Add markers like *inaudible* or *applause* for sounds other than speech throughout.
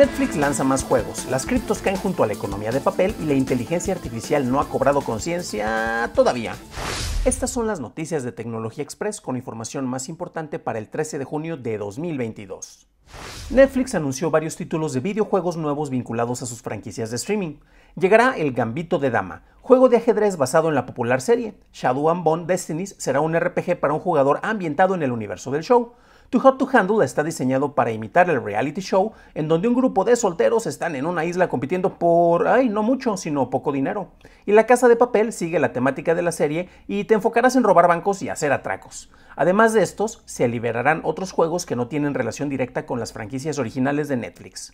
Netflix lanza más juegos, las criptos caen junto a la economía de papel y la inteligencia artificial no ha cobrado conciencia todavía. Estas son las noticias de Tecnología Express con información más importante para el 13 de junio de 2022. Netflix anunció varios títulos de videojuegos nuevos vinculados a sus franquicias de streaming. Llegará El Gambito de Dama, juego de ajedrez basado en la popular serie. Shadow and Bone Destinies será un RPG para un jugador ambientado en el universo del show. Too Hot to Handle está diseñado para imitar el reality show en donde un grupo de solteros están en una isla compitiendo por, ay, no mucho, sino poco dinero. Y La Casa de Papel sigue la temática de la serie y te enfocarás en robar bancos y hacer atracos. Además de estos, se liberarán otros juegos que no tienen relación directa con las franquicias originales de Netflix.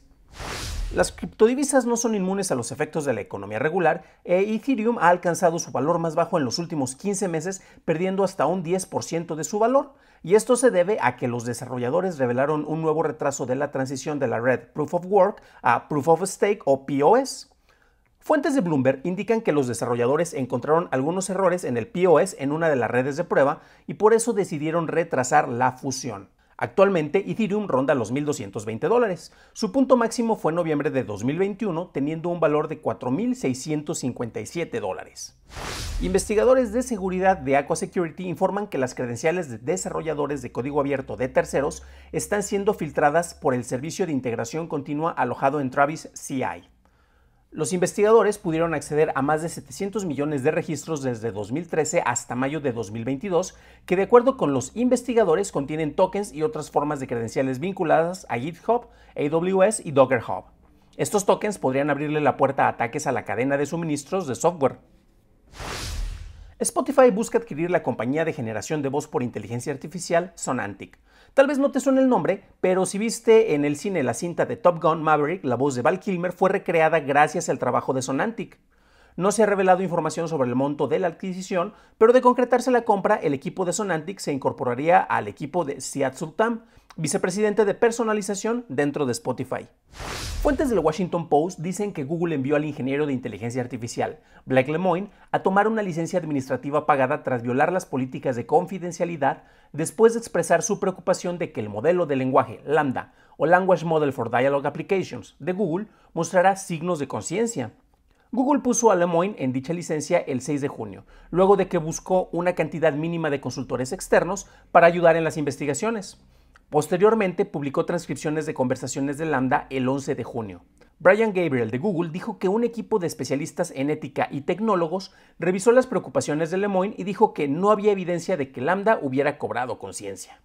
Las criptodivisas no son inmunes a los efectos de la economía regular e Ethereum ha alcanzado su valor más bajo en los últimos 15 meses, perdiendo hasta un 10% de su valor. Y esto se debe a que los desarrolladores revelaron un nuevo retraso de la transición de la red Proof of Work a Proof of Stake o POS. Fuentes de Bloomberg indican que los desarrolladores encontraron algunos errores en el POS en una de las redes de prueba y por eso decidieron retrasar la fusión. Actualmente Ethereum ronda los 1.220 Su punto máximo fue en noviembre de 2021, teniendo un valor de 4.657 Investigadores de seguridad de Aqua Security informan que las credenciales de desarrolladores de código abierto de terceros están siendo filtradas por el servicio de integración continua alojado en Travis CI. Los investigadores pudieron acceder a más de 700 millones de registros desde 2013 hasta mayo de 2022, que de acuerdo con los investigadores contienen tokens y otras formas de credenciales vinculadas a GitHub, AWS y Docker Hub. Estos tokens podrían abrirle la puerta a ataques a la cadena de suministros de software. Spotify busca adquirir la compañía de generación de voz por inteligencia artificial Sonantic. Tal vez no te suene el nombre, pero si viste en el cine la cinta de Top Gun Maverick, la voz de Val Kilmer fue recreada gracias al trabajo de Sonantic. No se ha revelado información sobre el monto de la adquisición, pero de concretarse la compra, el equipo de Sonantic se incorporaría al equipo de Siad Sultan, vicepresidente de personalización dentro de Spotify. Fuentes del Washington Post dicen que Google envió al ingeniero de inteligencia artificial, Blake Lemoine, a tomar una licencia administrativa pagada tras violar las políticas de confidencialidad después de expresar su preocupación de que el modelo de lenguaje Lambda o Language Model for Dialogue Applications de Google mostrará signos de conciencia, Google puso a Lemoyne en dicha licencia el 6 de junio, luego de que buscó una cantidad mínima de consultores externos para ayudar en las investigaciones. Posteriormente publicó transcripciones de conversaciones de Lambda el 11 de junio. Brian Gabriel de Google dijo que un equipo de especialistas en ética y tecnólogos revisó las preocupaciones de Lemoine y dijo que no había evidencia de que Lambda hubiera cobrado conciencia.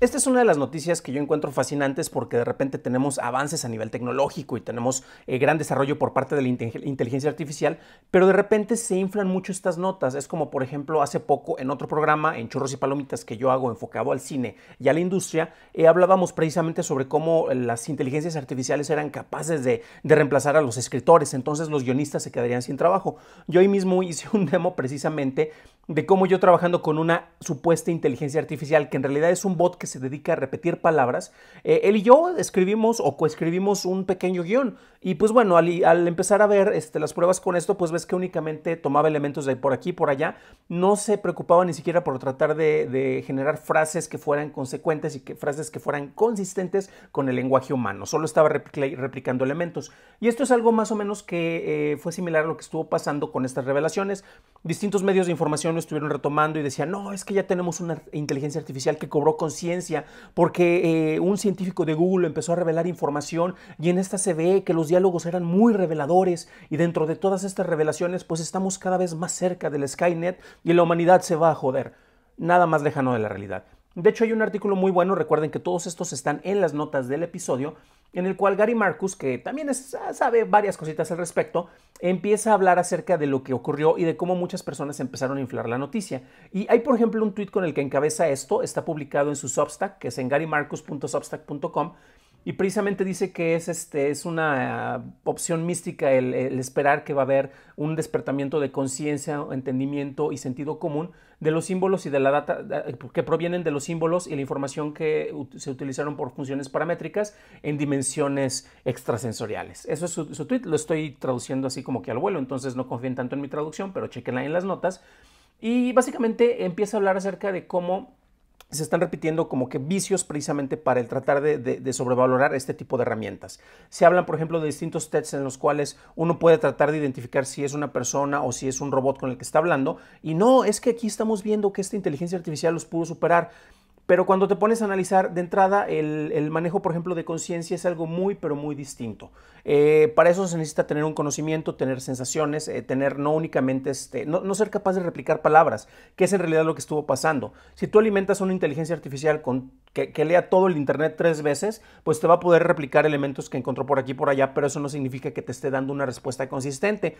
Esta es una de las noticias que yo encuentro fascinantes porque de repente tenemos avances a nivel tecnológico y tenemos eh, gran desarrollo por parte de la inteligencia artificial, pero de repente se inflan mucho estas notas. Es como, por ejemplo, hace poco en otro programa, en Churros y Palomitas, que yo hago enfocado al cine y a la industria, eh, hablábamos precisamente sobre cómo las inteligencias artificiales eran capaces de, de reemplazar a los escritores, entonces los guionistas se quedarían sin trabajo. Yo ahí mismo hice un demo precisamente de cómo yo trabajando con una supuesta inteligencia artificial, que en realidad es un bot que se dedica a repetir palabras, eh, él y yo escribimos o coescribimos un pequeño guión y pues bueno, al, empezar a ver este, las pruebas con esto, pues ves que únicamente tomaba elementos de por aquí, por allá. No se preocupaba ni siquiera por tratar de, generar frases que fueran consecuentes y que, frases que fueran consistentes con el lenguaje humano. Solo estaba replicando elementos. Y esto es algo más o menos que eh, fue similar a lo que estuvo pasando con estas revelaciones. Distintos medios de información lo estuvieron retomando y decían, no, es que ya tenemos una inteligencia artificial que cobró conciencia porque eh, un científico de Google empezó a revelar información y en esta se ve que los diálogos eran muy reveladores y dentro de todas estas revelaciones pues estamos cada vez más cerca del Skynet y la humanidad se va a joder. Nada más lejano de la realidad. De hecho hay un artículo muy bueno, recuerden que todos estos están en las notas del episodio, en el cual Gary Marcus, que también sabe varias cositas al respecto, empieza a hablar acerca de lo que ocurrió y de cómo muchas personas empezaron a inflar la noticia. Y hay, por ejemplo, un tweet con el que encabeza esto, está publicado en su Substack, que es en garymarcus.substack.com, y precisamente dice que es, este, es una ah, opción mística el, esperar que va a haber un despertamiento de conciencia, entendimiento y sentido común de los símbolos y de la data ah, que provienen de los símbolos y la información que se utilizaron por funciones paramétricas en dimensiones extrasensoriales. Eso es su, su tweet, lo estoy traduciendo así como que al vuelo, entonces no confíen tanto en mi traducción, pero chequenla en las notas. Y básicamente empieza a hablar acerca de cómo se están repitiendo como que vicios precisamente para el tratar de, sobrevalorar este tipo de herramientas. Se hablan, por ejemplo, de distintos tests en los cuales uno puede tratar de identificar si es una persona o si es un robot con el que está hablando. Y no, es que aquí estamos viendo que esta inteligencia artificial los pudo superar. Pero cuando te pones a analizar de entrada, el, manejo, por ejemplo, de conciencia es algo muy, pero muy distinto. Eh, para eso se necesita tener un conocimiento, tener sensaciones, eh, tener no únicamente, este, no, ser capaz de replicar palabras, que es en realidad lo que estuvo pasando. Si tú alimentas una inteligencia artificial con, que, lea todo el Internet tres veces, pues te va a poder replicar elementos que encontró por aquí por allá, pero eso no significa que te esté dando una respuesta consistente.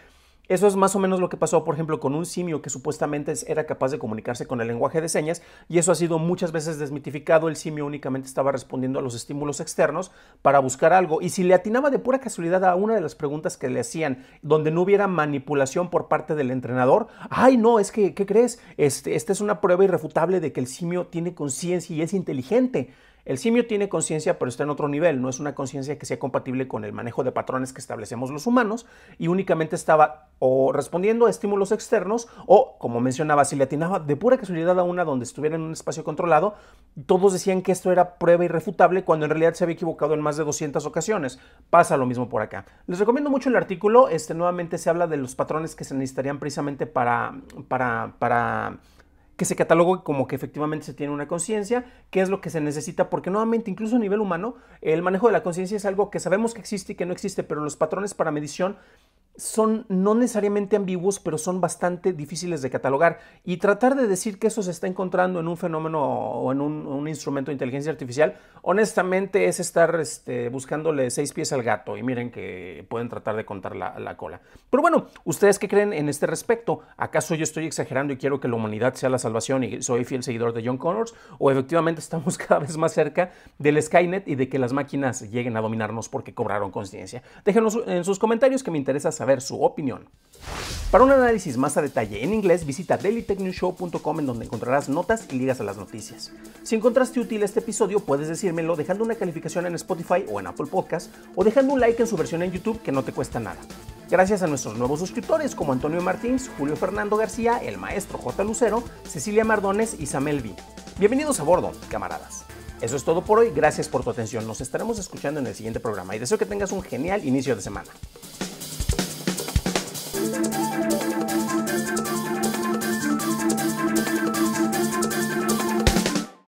Eso es más o menos lo que pasó, por ejemplo, con un simio que supuestamente era capaz de comunicarse con el lenguaje de señas y eso ha sido muchas veces desmitificado. El simio únicamente estaba respondiendo a los estímulos externos para buscar algo y si le atinaba de pura casualidad a una de las preguntas que le hacían, donde no hubiera manipulación por parte del entrenador, ay no, es que, ¿qué crees? Este, esta es una prueba irrefutable de que el simio tiene conciencia y es inteligente. El simio tiene conciencia, pero está en otro nivel, no es una conciencia que sea compatible con el manejo de patrones que establecemos los humanos y únicamente estaba o respondiendo a estímulos externos o, como mencionaba, si le atinaba de pura casualidad a una donde estuviera en un espacio controlado, todos decían que esto era prueba irrefutable cuando en realidad se había equivocado en más de 200 ocasiones. Pasa lo mismo por acá. Les recomiendo mucho el artículo, este nuevamente se habla de los patrones que se necesitarían precisamente para, para, para que se catalogue como que efectivamente se tiene una conciencia, qué es lo que se necesita, porque nuevamente, incluso a nivel humano, el manejo de la conciencia es algo que sabemos que existe y que no existe, pero los patrones para medición son no necesariamente ambiguos, pero son bastante difíciles de catalogar. Y tratar de decir que eso se está encontrando en un fenómeno o en un, instrumento de inteligencia artificial, honestamente es estar este, buscándole seis pies al gato. Y miren que pueden tratar de contar la, la cola. Pero bueno, ¿ustedes qué creen en este respecto? ¿Acaso yo estoy exagerando y quiero que la humanidad sea la salvación y soy fiel seguidor de John Connors? ¿O efectivamente estamos *laughs* cada vez más cerca del Skynet y de que las máquinas lleguen a dominarnos porque cobraron conciencia? Déjenos en sus comentarios que me interesa saber su opinión. Para un análisis más a detalle en inglés, visita dailytechnewshow.com en donde encontrarás notas y ligas a las noticias. Si encontraste útil este episodio, puedes decírmelo dejando una calificación en Spotify o en Apple Podcast o dejando un like en su versión en YouTube que no te cuesta nada. Gracias a nuestros nuevos suscriptores como Antonio Martins, Julio Fernando García, el maestro J. Lucero, Cecilia Mardones y Samel V. Bienvenidos a bordo, camaradas. Eso es todo por hoy, gracias por tu atención, nos estaremos escuchando en el siguiente programa y deseo que tengas un genial inicio de semana. Thank you.